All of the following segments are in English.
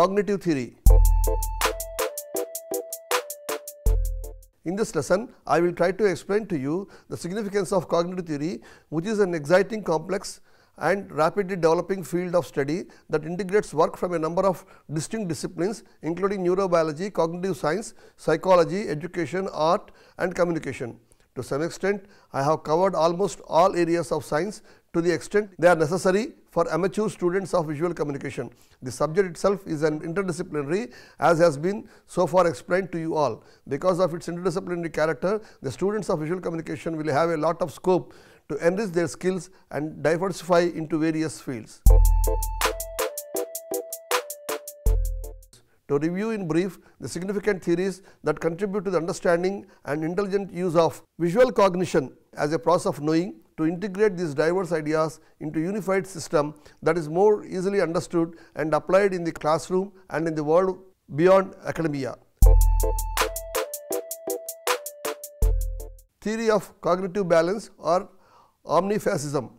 cognitive theory. In this lesson, I will try to explain to you the significance of cognitive theory which is an exciting complex and rapidly developing field of study that integrates work from a number of distinct disciplines including neurobiology, cognitive science, psychology, education, art and communication. To some extent, I have covered almost all areas of science to the extent they are necessary for amateur students of visual communication. The subject itself is an interdisciplinary as has been so far explained to you all. Because of its interdisciplinary character, the students of visual communication will have a lot of scope to enrich their skills and diversify into various fields. To review in brief the significant theories that contribute to the understanding and intelligent use of visual cognition as a process of knowing, to integrate these diverse ideas into unified system that is more easily understood and applied in the classroom and in the world beyond academia. Theory of cognitive balance or omnifascism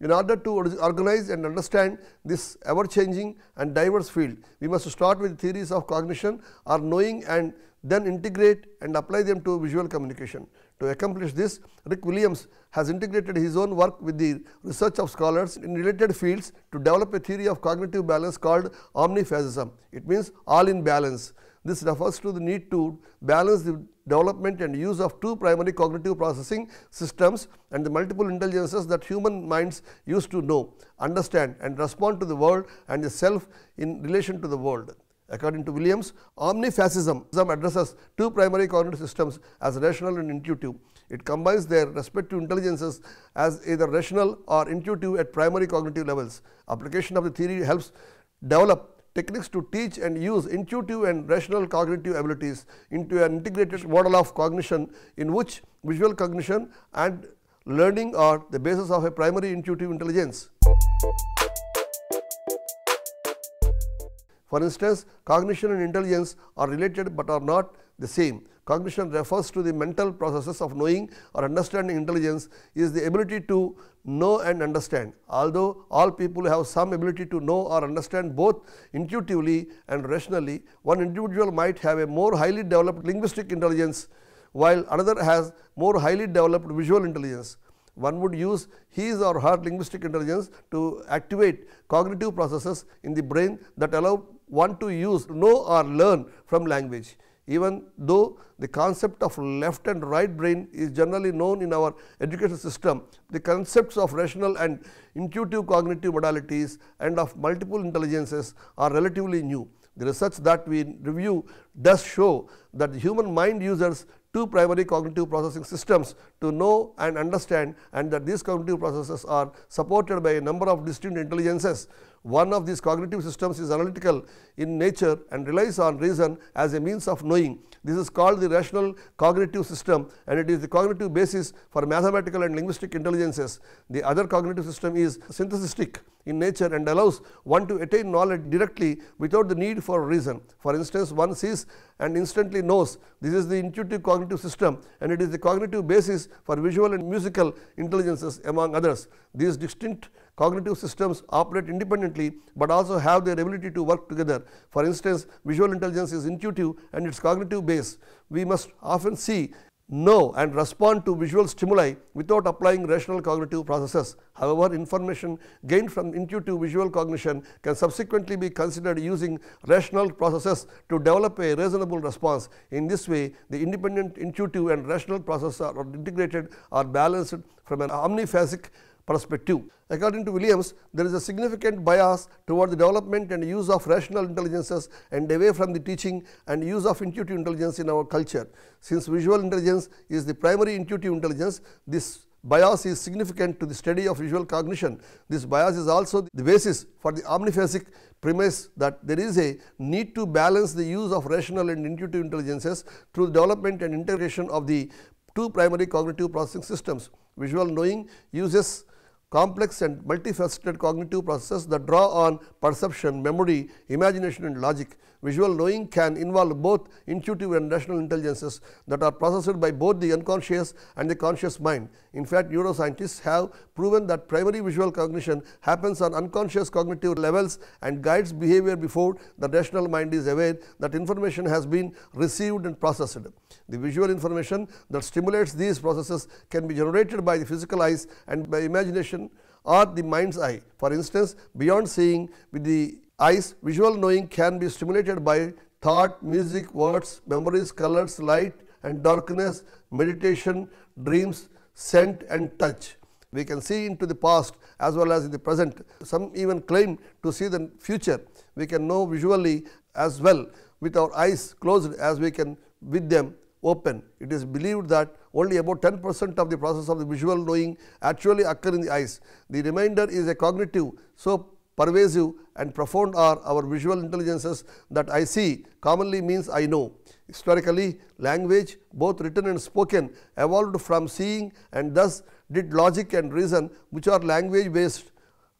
in order to organize and understand this ever changing and diverse field, we must start with theories of cognition or knowing and then integrate and apply them to visual communication. To accomplish this, Rick Williams has integrated his own work with the research of scholars in related fields to develop a theory of cognitive balance called omniphasism. It means all in balance. This refers to the need to balance the development and use of two primary cognitive processing systems and the multiple intelligences that human minds used to know, understand and respond to the world and the self in relation to the world. According to Williams, omnifascism addresses two primary cognitive systems as rational and intuitive. It combines their respective intelligences as either rational or intuitive at primary cognitive levels. Application of the theory helps develop techniques to teach and use intuitive and rational cognitive abilities into an integrated model of cognition in which visual cognition and learning are the basis of a primary intuitive intelligence. For instance, cognition and intelligence are related but are not the same. Cognition refers to the mental processes of knowing or understanding intelligence is the ability to know and understand. Although all people have some ability to know or understand both intuitively and rationally, one individual might have a more highly developed linguistic intelligence while another has more highly developed visual intelligence. One would use his or her linguistic intelligence to activate cognitive processes in the brain that allow one to use, know or learn from language even though the concept of left and right brain is generally known in our education system, the concepts of rational and intuitive cognitive modalities and of multiple intelligences are relatively new. The research that we review does show that the human mind uses two primary cognitive processing systems to know and understand and that these cognitive processes are supported by a number of distinct intelligences one of these cognitive systems is analytical in nature and relies on reason as a means of knowing. This is called the rational cognitive system and it is the cognitive basis for mathematical and linguistic intelligences. The other cognitive system is synthesistic in nature and allows one to attain knowledge directly without the need for reason. For instance, one sees and instantly knows. This is the intuitive cognitive system and it is the cognitive basis for visual and musical intelligences among others. These distinct Cognitive systems operate independently but also have their ability to work together. For instance, visual intelligence is intuitive and its cognitive base. We must often see know and respond to visual stimuli without applying rational cognitive processes. However, information gained from intuitive visual cognition can subsequently be considered using rational processes to develop a reasonable response. In this way, the independent intuitive and rational processes are integrated or balanced from an omniphasic perspective. According to Williams, there is a significant bias toward the development and use of rational intelligences and away from the teaching and use of intuitive intelligence in our culture. Since visual intelligence is the primary intuitive intelligence, this bias is significant to the study of visual cognition. This bias is also the basis for the omniphasic premise that there is a need to balance the use of rational and intuitive intelligences through development and integration of the two primary cognitive processing systems. Visual knowing uses complex and multifaceted cognitive processes that draw on perception, memory, imagination and logic Visual knowing can involve both intuitive and rational intelligences that are processed by both the unconscious and the conscious mind. In fact, neuroscientists have proven that primary visual cognition happens on unconscious cognitive levels and guides behavior before the rational mind is aware that information has been received and processed. The visual information that stimulates these processes can be generated by the physical eyes and by imagination or the mind's eye. For instance, beyond seeing with the Eyes visual knowing can be stimulated by thought, music, words, memories, colors, light and darkness, meditation, dreams, scent and touch. We can see into the past as well as in the present. Some even claim to see the future. We can know visually as well with our eyes closed as we can with them open. It is believed that only about 10 percent of the process of the visual knowing actually occur in the eyes. The remainder is a cognitive. So, pervasive and profound are our visual intelligences that I see commonly means I know. Historically, language both written and spoken evolved from seeing and thus did logic and reason which are language based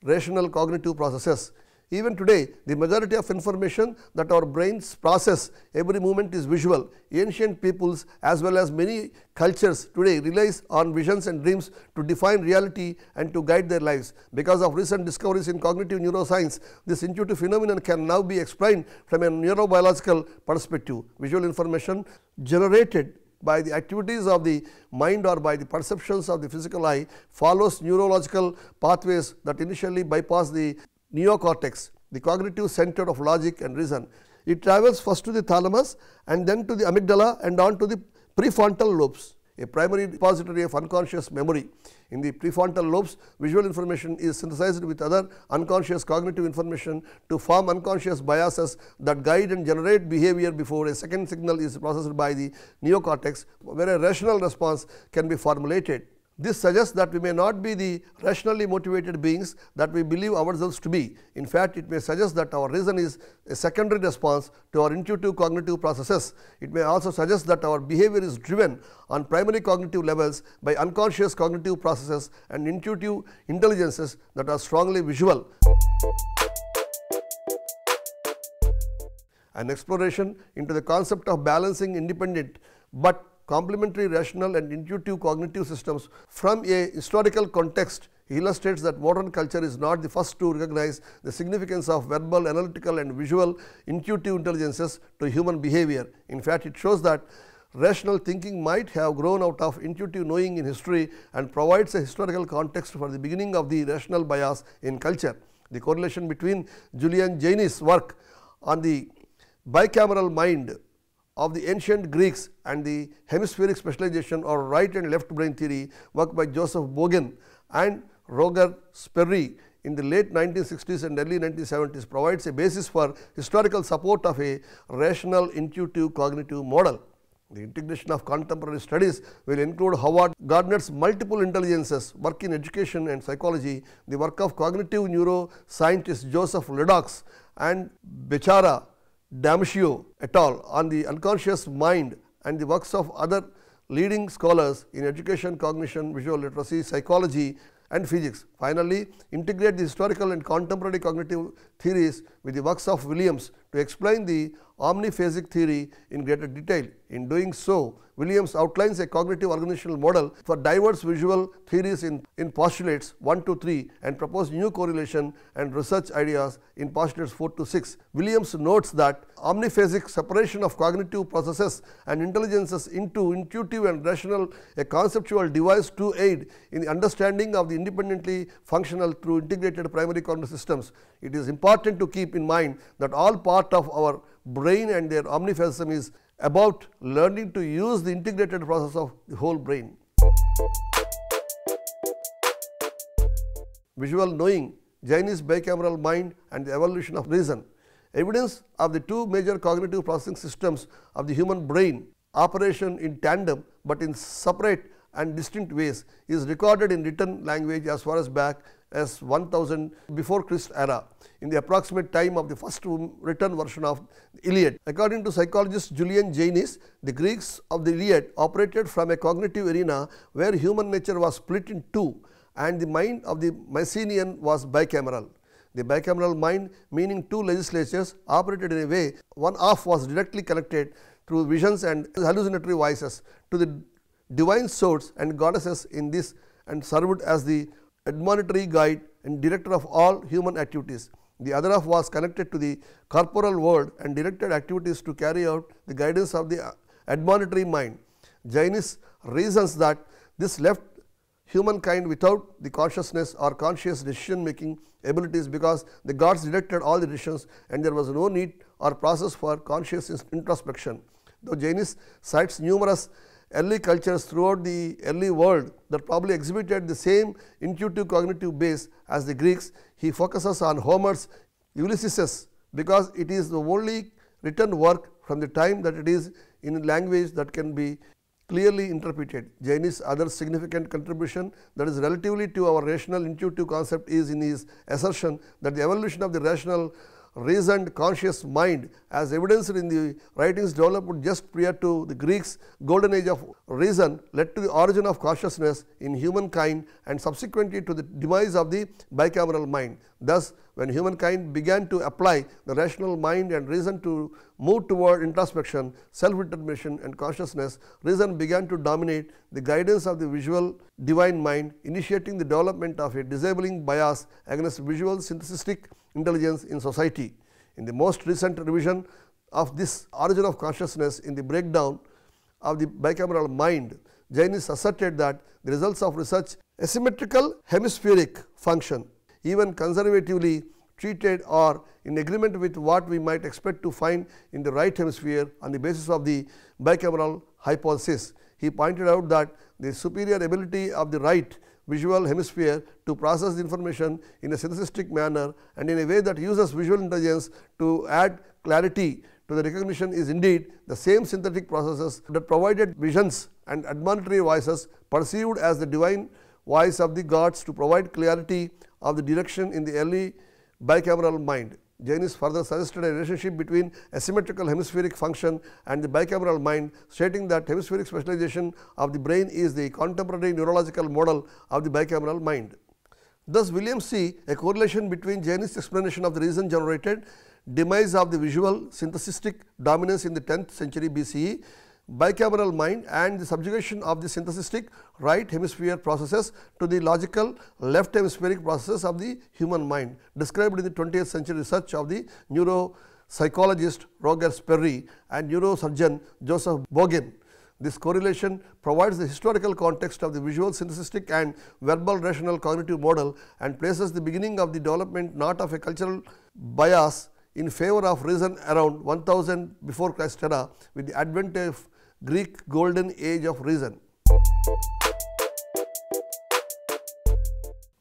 rational cognitive processes. Even today, the majority of information that our brains process every moment is visual. Ancient peoples as well as many cultures today relies on visions and dreams to define reality and to guide their lives. Because of recent discoveries in cognitive neuroscience, this intuitive phenomenon can now be explained from a neurobiological perspective. Visual information generated by the activities of the mind or by the perceptions of the physical eye follows neurological pathways that initially bypass the neocortex, the cognitive center of logic and reason. It travels first to the thalamus and then to the amygdala and on to the prefrontal lobes a primary repository of unconscious memory. In the prefrontal lobes, visual information is synthesized with other unconscious cognitive information to form unconscious biases that guide and generate behavior before a second signal is processed by the neocortex, where a rational response can be formulated. This suggests that we may not be the rationally motivated beings that we believe ourselves to be. In fact, it may suggest that our reason is a secondary response to our intuitive cognitive processes. It may also suggest that our behavior is driven on primary cognitive levels by unconscious cognitive processes and intuitive intelligences that are strongly visual. An exploration into the concept of balancing independent but complementary rational and intuitive cognitive systems from a historical context illustrates that modern culture is not the first to recognize the significance of verbal, analytical and visual intuitive intelligences to human behavior. In fact, it shows that rational thinking might have grown out of intuitive knowing in history and provides a historical context for the beginning of the rational bias in culture. The correlation between Julian Jaynes' work on the bicameral mind of the ancient Greeks and the hemispheric specialization or right and left brain theory work by Joseph Bogen and Roger Sperry in the late 1960s and early 1970s provides a basis for historical support of a rational intuitive cognitive model. The integration of contemporary studies will include Howard Gardner's multiple intelligences work in education and psychology, the work of cognitive neuroscientist Joseph Ledox and Bechara Damasio et al. on the unconscious mind and the works of other leading scholars in education, cognition, visual literacy, psychology and physics. Finally, integrate the historical and contemporary cognitive theories with the works of Williams to explain the omniphasic theory in greater detail. In doing so, Williams outlines a cognitive organizational model for diverse visual theories in, in postulates 1 to 3 and proposes new correlation and research ideas in postulates 4 to 6. Williams notes that omniphasic separation of cognitive processes and intelligences into intuitive and rational a conceptual device to aid in the understanding of the independently functional through integrated primary cognitive systems. It is important to keep in mind that all part of our brain and their omniphagism is about learning to use the integrated process of the whole brain. Visual knowing, Chinese bicameral mind and the evolution of reason. Evidence of the two major cognitive processing systems of the human brain operation in tandem, but in separate and distinct ways is recorded in written language as far as back as 1000 before Christ era in the approximate time of the first written version of Iliad. According to psychologist Julian Jainis, the Greeks of the Iliad operated from a cognitive arena where human nature was split in two and the mind of the Mycenaean was bicameral. The bicameral mind meaning two legislatures operated in a way one half was directly connected through visions and hallucinatory voices to the divine sources and goddesses in this and served as the admonitory guide and director of all human activities. The other half was connected to the corporal world and directed activities to carry out the guidance of the admonitory mind. Jainis reasons that this left humankind without the consciousness or conscious decision making abilities because the gods directed all the decisions and there was no need or process for conscious introspection. Though Jainis cites numerous early cultures throughout the early world that probably exhibited the same intuitive cognitive base as the Greeks. He focuses on Homer's Ulysses because it is the only written work from the time that it is in language that can be clearly interpreted. Jain's other significant contribution that is relatively to our rational intuitive concept is in his assertion that the evolution of the rational reasoned conscious mind as evidenced in the writings developed just prior to the Greeks golden age of reason led to the origin of consciousness in humankind and subsequently to the demise of the bicameral mind. Thus, when humankind began to apply the rational mind and reason to move toward introspection, self-determination and consciousness, reason began to dominate the guidance of the visual divine mind, initiating the development of a disabling bias against visual synthetic intelligence in society. In the most recent revision of this origin of consciousness in the breakdown of the bicameral mind, Jainis asserted that the results of research asymmetrical hemispheric function even conservatively treated or in agreement with what we might expect to find in the right hemisphere on the basis of the bicameral hypothesis. He pointed out that the superior ability of the right visual hemisphere to process the information in a synesthetic manner and in a way that uses visual intelligence to add clarity to the recognition is indeed the same synthetic processes that provided visions and admonitory voices perceived as the divine voice of the gods to provide clarity of the direction in the early bicameral mind. Janis further suggested a relationship between asymmetrical hemispheric function and the bicameral mind, stating that hemispheric specialization of the brain is the contemporary neurological model of the bicameral mind. Thus, William a correlation between Janis' explanation of the reason generated demise of the visual synthesistic dominance in the 10th century BCE bicameral mind and the subjugation of the synesthetic right hemisphere processes to the logical left hemispheric processes of the human mind described in the 20th century research of the neuropsychologist Roger Sperry and neurosurgeon Joseph Bogen. This correlation provides the historical context of the visual synthesis and verbal rational cognitive model and places the beginning of the development not of a cultural bias in favor of reason around 1000 before Christ era with the advent of Greek golden age of reason.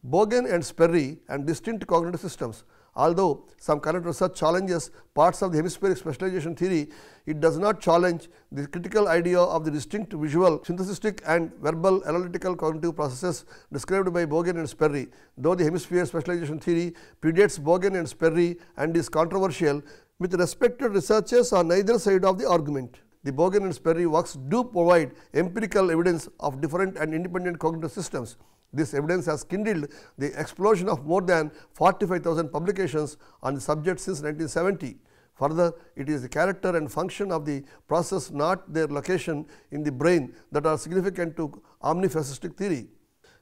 Bogen and Sperry and distinct cognitive systems. Although some current research challenges parts of the hemispheric specialization theory, it does not challenge the critical idea of the distinct visual, synesthetic, and verbal analytical cognitive processes described by Bogen and Sperry. Though the hemisphere specialization theory predates Bogen and Sperry and is controversial, with respected researchers on either side of the argument the Bogen and Sperry works do provide empirical evidence of different and independent cognitive systems. This evidence has kindled the explosion of more than 45,000 publications on the subject since 1970. Further, it is the character and function of the process not their location in the brain that are significant to omniphacistic theory.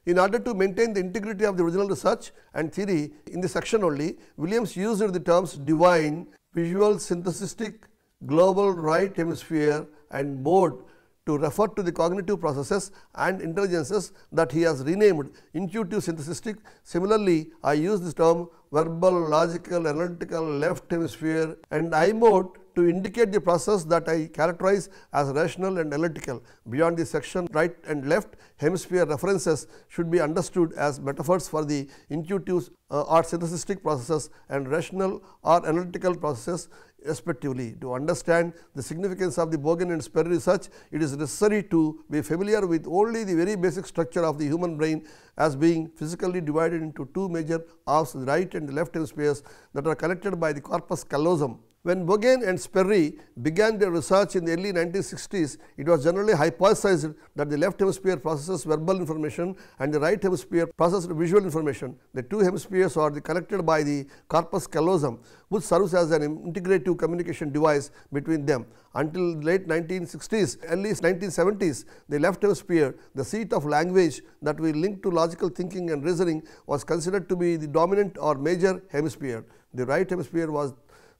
In order to maintain the integrity of the original research and theory in this section only, Williams used the terms divine, visual synthesistic global right hemisphere and mode to refer to the cognitive processes and intelligences that he has renamed intuitive synthetic Similarly, I use this term verbal, logical, analytical, left hemisphere and I mode to indicate the process that I characterize as rational and analytical. Beyond the section right and left hemisphere references should be understood as metaphors for the intuitive uh, or synthetic processes and rational or analytical processes respectively. To understand the significance of the Bogen and Sperry research, it is necessary to be familiar with only the very basic structure of the human brain as being physically divided into two major halves, the right and the left hemispheres that are connected by the corpus callosum when Bogain and Sperry began their research in the early 1960s, it was generally hypothesized that the left hemisphere processes verbal information and the right hemisphere processes visual information. The two hemispheres are connected by the corpus callosum, which serves as an integrative communication device between them. Until late 1960s, early 1970s, the left hemisphere, the seat of language that we link to logical thinking and reasoning was considered to be the dominant or major hemisphere. The right hemisphere was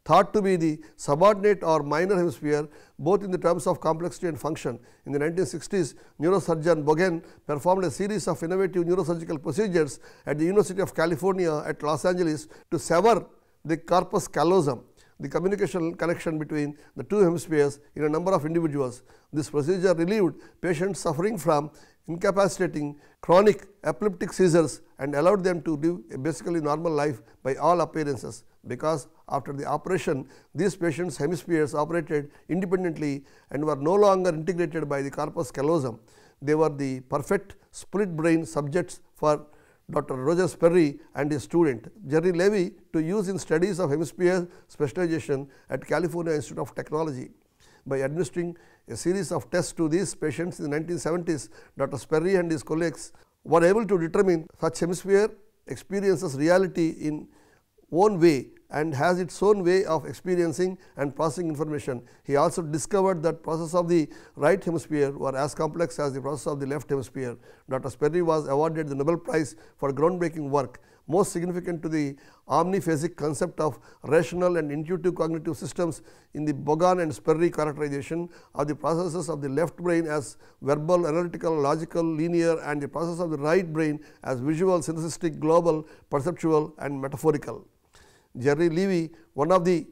thought to be the subordinate or minor hemisphere both in the terms of complexity and function. In the 1960s, neurosurgeon Bogen performed a series of innovative neurosurgical procedures at the University of California at Los Angeles to sever the corpus callosum, the communication connection between the two hemispheres in a number of individuals. This procedure relieved patients suffering from incapacitating chronic epileptic seizures and allowed them to live a basically normal life by all appearances because after the operation these patients hemispheres operated independently and were no longer integrated by the corpus callosum. They were the perfect split brain subjects for Dr. Roger Sperry and his student Jerry Levy to use in studies of hemisphere specialization at California Institute of Technology by administering a series of tests to these patients in the 1970s, Dr. Sperry and his colleagues were able to determine such hemisphere experiences reality in own way and has its own way of experiencing and processing information. He also discovered that process of the right hemisphere were as complex as the process of the left hemisphere. Dr. Sperry was awarded the Nobel Prize for groundbreaking work most significant to the omniphasic concept of rational and intuitive cognitive systems in the Bogan and Sperry characterization of the processes of the left brain as verbal, analytical, logical, linear and the process of the right brain as visual, synthetic, global, perceptual and metaphorical. Jerry Levy, one of the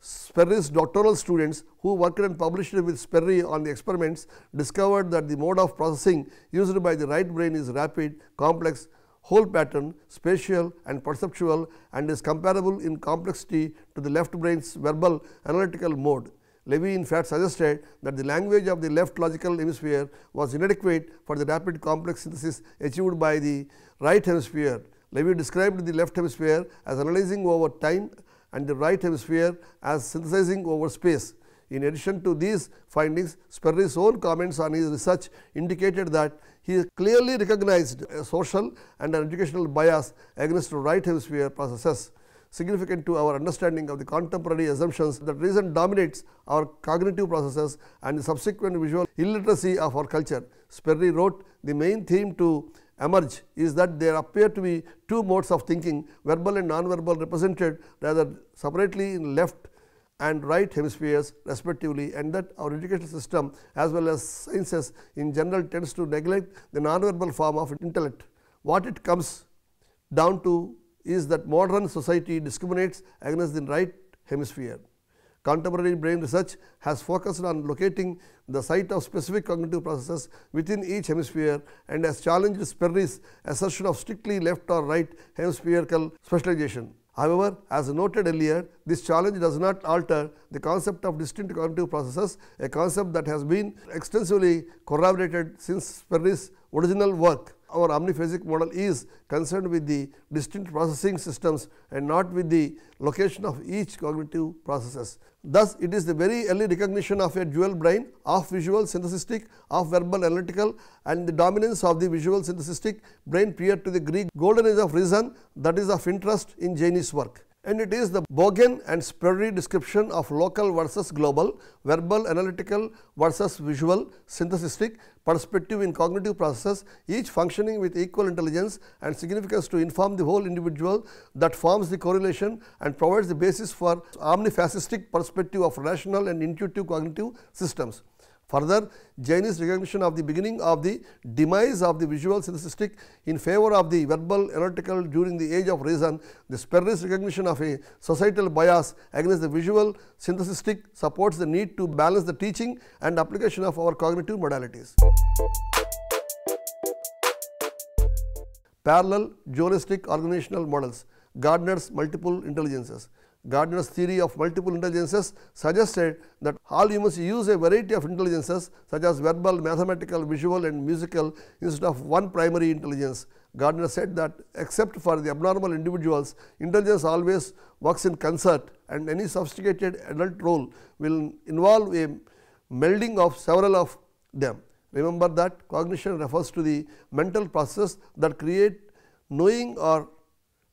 Sperry's doctoral students who worked and published with Sperry on the experiments discovered that the mode of processing used by the right brain is rapid, complex, whole pattern, spatial and perceptual and is comparable in complexity to the left brain's verbal analytical mode. Levy in fact suggested that the language of the left logical hemisphere was inadequate for the rapid complex synthesis achieved by the right hemisphere Levy described the left hemisphere as analyzing over time and the right hemisphere as synthesizing over space. In addition to these findings, Sperry's own comments on his research indicated that he clearly recognized a social and an educational bias against right hemisphere processes significant to our understanding of the contemporary assumptions that reason dominates our cognitive processes and the subsequent visual illiteracy of our culture. Sperry wrote, the main theme to emerge is that there appear to be two modes of thinking verbal and non-verbal represented rather separately in left and right hemispheres respectively and that our educational system as well as sciences in general tends to neglect the non-verbal form of intellect. What it comes down to is that modern society discriminates against the right hemisphere. Contemporary brain research has focused on locating the site of specific cognitive processes within each hemisphere and has challenged Sperry's assertion of strictly left or right hemispherical specialization. However, as noted earlier, this challenge does not alter the concept of distinct cognitive processes, a concept that has been extensively corroborated since Sperry's original work. Our omniphasic model is concerned with the distinct processing systems and not with the location of each cognitive processes. Thus, it is the very early recognition of a dual brain of visual synthesis, of verbal analytical and the dominance of the visual synthesis brain prior to the Greek golden age of reason that is of interest in Jain's work and it is the Bogen and Sperry description of local versus global, verbal, analytical versus visual, synthesistic perspective in cognitive processes, each functioning with equal intelligence and significance to inform the whole individual that forms the correlation and provides the basis for omnifascistic perspective of rational and intuitive cognitive systems. Further, Jainist recognition of the beginning of the demise of the visual synthetic in favor of the verbal analytical during the age of reason, the spurious recognition of a societal bias against the visual synthetic supports the need to balance the teaching and application of our cognitive modalities. Parallel dualistic organizational models, Gardner's multiple intelligences. Gardner's theory of multiple intelligences suggested that all humans use a variety of intelligences such as verbal, mathematical, visual and musical instead of one primary intelligence. Gardner said that except for the abnormal individuals, intelligence always works in concert and any sophisticated adult role will involve a melding of several of them. Remember that cognition refers to the mental process that create knowing or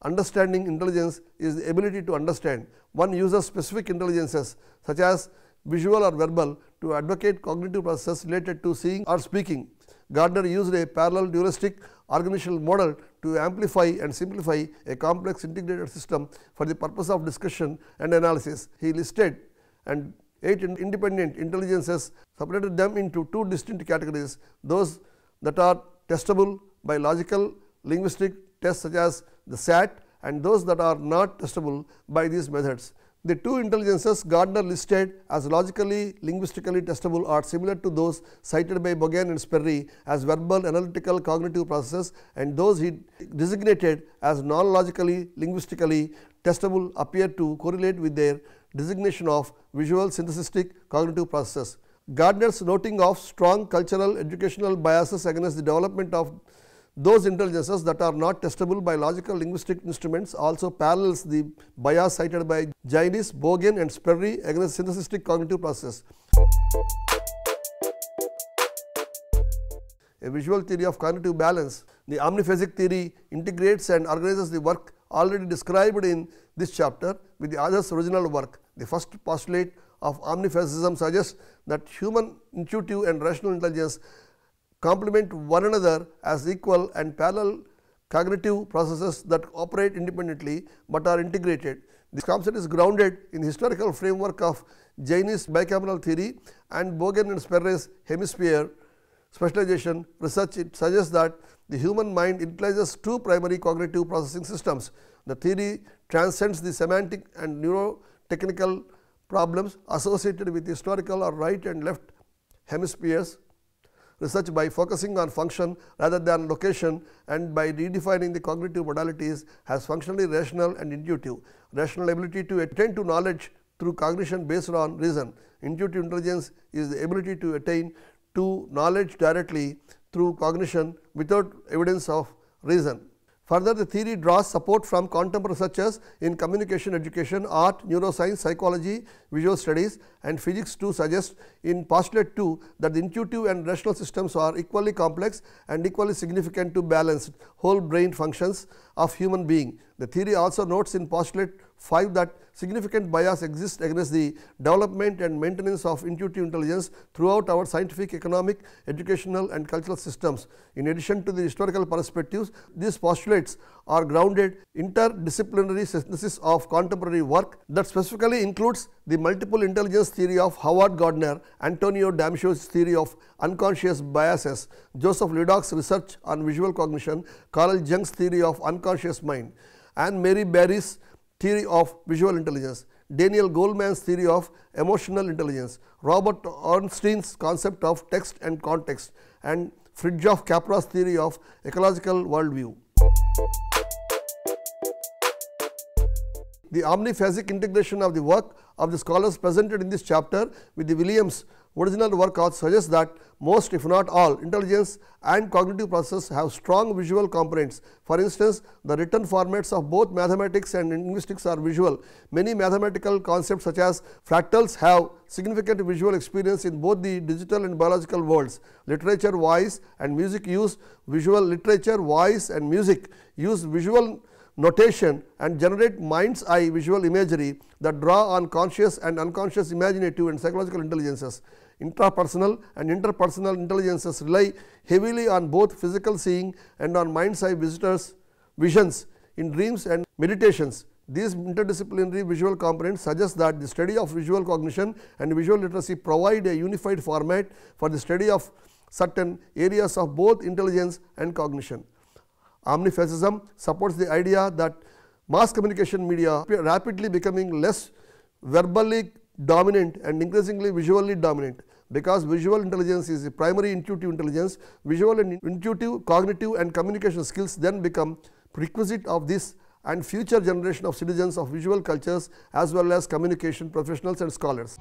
Understanding intelligence is the ability to understand. One uses specific intelligences such as visual or verbal to advocate cognitive processes related to seeing or speaking. Gardner used a parallel dualistic organizational model to amplify and simplify a complex integrated system for the purpose of discussion and analysis. He listed and eight independent intelligences separated them into two distinct categories, those that are testable by logical linguistic tests such as the SAT and those that are not testable by these methods. The two intelligences Gardner listed as logically linguistically testable are similar to those cited by Bogan and Sperry as verbal analytical cognitive processes and those he designated as non-logically linguistically testable appear to correlate with their designation of visual synthesistic cognitive processes. Gardner's noting of strong cultural educational biases against the development of those intelligences that are not testable by logical linguistic instruments also parallels the bias cited by Jainis, Bogen and Sperry against synthesis cognitive process. A visual theory of cognitive balance, the omniphasic theory integrates and organizes the work already described in this chapter with the author's original work. The first postulate of omniphasism suggests that human intuitive and rational intelligence complement one another as equal and parallel cognitive processes that operate independently, but are integrated. This concept is grounded in historical framework of Jainist bicameral theory and Bogen and Sperry's hemisphere specialization research it suggests that the human mind utilizes two primary cognitive processing systems. The theory transcends the semantic and neurotechnical problems associated with historical or right and left hemispheres research by focusing on function rather than location and by redefining the cognitive modalities as functionally rational and intuitive. Rational ability to attain to knowledge through cognition based on reason. Intuitive intelligence is the ability to attain to knowledge directly through cognition without evidence of reason. Further, the theory draws support from contemporary researchers in communication education, art, neuroscience, psychology, visual studies and physics to suggest in postulate 2 that the intuitive and rational systems are equally complex and equally significant to balanced whole brain functions of human being. The theory also notes in postulate 5 that significant bias exists against the development and maintenance of intuitive intelligence throughout our scientific, economic, educational and cultural systems. In addition to the historical perspectives, these postulates are grounded interdisciplinary synthesis of contemporary work that specifically includes the multiple intelligence theory of Howard Gardner, Antonio Damasio's theory of unconscious biases, Joseph Ludoch's research on visual cognition, Carl Jung's theory of unconscious mind and Mary Berry's theory of visual intelligence, Daniel Goleman's theory of emotional intelligence, Robert Ornstein's concept of text and context and Fridtjof Capra's theory of ecological worldview. The omniphasic integration of the work of the scholars presented in this chapter with the Williams Original work also suggests that most if not all intelligence and cognitive processes have strong visual components. For instance, the written formats of both mathematics and linguistics are visual. Many mathematical concepts such as fractals have significant visual experience in both the digital and biological worlds. Literature, voice and music use visual literature, voice and music use visual notation and generate mind's eye visual imagery that draw on conscious and unconscious imaginative and psychological intelligences. Intrapersonal and interpersonal intelligences rely heavily on both physical seeing and on mind's eye visitors visions in dreams and meditations. These interdisciplinary visual components suggest that the study of visual cognition and visual literacy provide a unified format for the study of certain areas of both intelligence and cognition. Omniphasism supports the idea that mass communication media rapidly becoming less verbally dominant and increasingly visually dominant because visual intelligence is the primary intuitive intelligence, visual and intuitive cognitive and communication skills then become prerequisite of this and future generation of citizens of visual cultures as well as communication professionals and scholars.